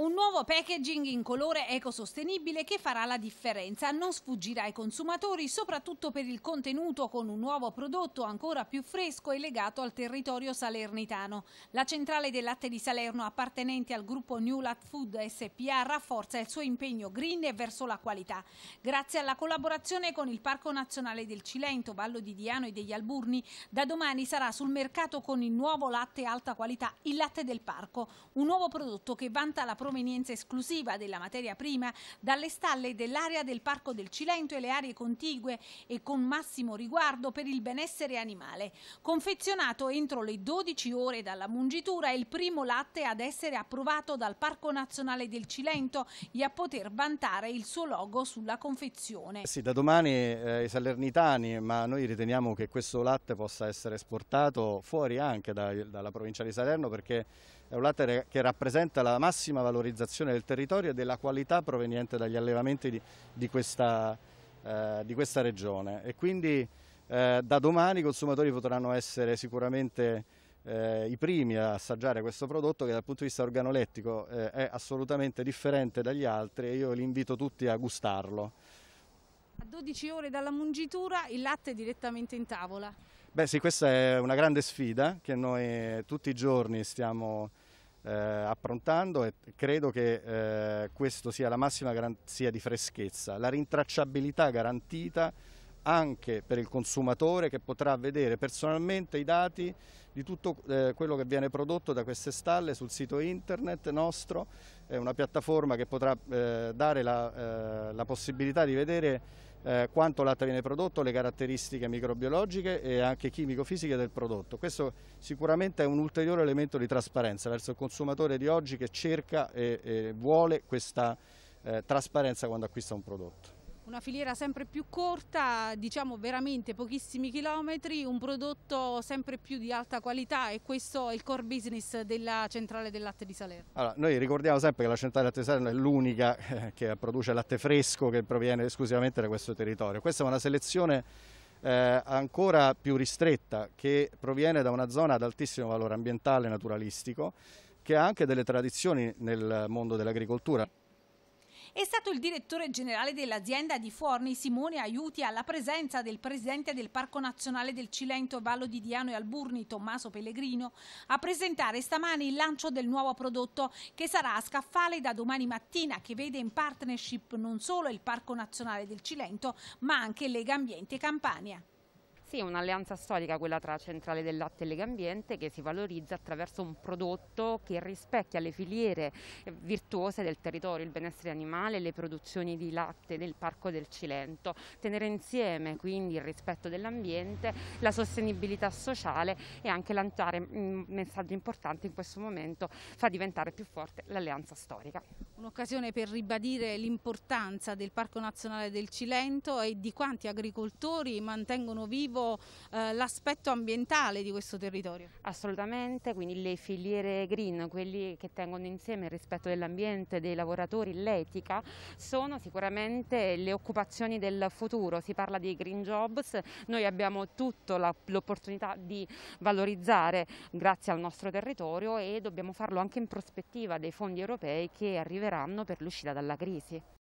Un nuovo packaging in colore ecosostenibile che farà la differenza, non sfuggirà ai consumatori, soprattutto per il contenuto con un nuovo prodotto ancora più fresco e legato al territorio salernitano. La centrale del latte di Salerno appartenente al gruppo New Lat Food SPA rafforza il suo impegno green e verso la qualità. Grazie alla collaborazione con il Parco Nazionale del Cilento, Vallo di Diano e degli Alburni, da domani sarà sul mercato con il nuovo latte alta qualità, il latte del parco, un nuovo prodotto che vanta la produzione provenienza esclusiva della materia prima dalle stalle dell'area del Parco del Cilento e le aree contigue e con massimo riguardo per il benessere animale. Confezionato entro le 12 ore dalla mungitura è il primo latte ad essere approvato dal Parco Nazionale del Cilento e a poter vantare il suo logo sulla confezione. Sì, da domani eh, i salernitani, ma noi riteniamo che questo latte possa essere esportato fuori anche da, dalla provincia di Salerno perché è un latte che rappresenta la massima valorizzazione del territorio e della qualità proveniente dagli allevamenti di, di, questa, eh, di questa, regione. E quindi eh, da domani i consumatori potranno essere sicuramente eh, i primi a assaggiare questo prodotto che dal punto di vista organolettico eh, è assolutamente differente dagli altri e io li invito tutti a gustarlo. A 12 ore dalla mungitura il latte è direttamente in tavola. Beh sì, questa è una grande sfida che noi tutti i giorni stiamo eh, approntando e credo che eh, questo sia la massima garanzia di freschezza, la rintracciabilità garantita anche per il consumatore che potrà vedere personalmente i dati di tutto eh, quello che viene prodotto da queste stalle sul sito internet nostro, è una piattaforma che potrà eh, dare la, eh, la possibilità di vedere eh, quanto latte viene prodotto, le caratteristiche microbiologiche e anche chimico-fisiche del prodotto. Questo sicuramente è un ulteriore elemento di trasparenza verso il consumatore di oggi che cerca e, e vuole questa eh, trasparenza quando acquista un prodotto una filiera sempre più corta, diciamo veramente pochissimi chilometri, un prodotto sempre più di alta qualità e questo è il core business della centrale del latte di Salerno. Allora, noi ricordiamo sempre che la centrale del latte di Salerno è l'unica eh, che produce latte fresco che proviene esclusivamente da questo territorio. Questa è una selezione eh, ancora più ristretta che proviene da una zona ad altissimo valore ambientale e naturalistico che ha anche delle tradizioni nel mondo dell'agricoltura. È stato il direttore generale dell'azienda di Forni, Simone Aiuti, alla presenza del presidente del Parco Nazionale del Cilento, Vallo di Diano e Alburni, Tommaso Pellegrino, a presentare stamani il lancio del nuovo prodotto che sarà a scaffale da domani mattina, che vede in partnership non solo il Parco Nazionale del Cilento, ma anche Lega Ambiente Campania. Sì, un'alleanza storica quella tra Centrale del Latte e Legambiente che si valorizza attraverso un prodotto che rispecchia le filiere eh, virtuose del territorio, il benessere animale, le produzioni di latte del Parco del Cilento. Tenere insieme quindi il rispetto dell'ambiente, la sostenibilità sociale e anche lanciare un mm, messaggio importante in questo momento fa diventare più forte l'alleanza storica. Un'occasione per ribadire l'importanza del Parco Nazionale del Cilento e di quanti agricoltori mantengono vivo positivo eh, l'aspetto ambientale di questo territorio. Assolutamente, quindi le filiere green, quelli che tengono insieme il rispetto dell'ambiente, dei lavoratori, l'etica, sono sicuramente le occupazioni del futuro. Si parla di green jobs, noi abbiamo tutto l'opportunità di valorizzare grazie al nostro territorio e dobbiamo farlo anche in prospettiva dei fondi europei che arriveranno per l'uscita dalla crisi.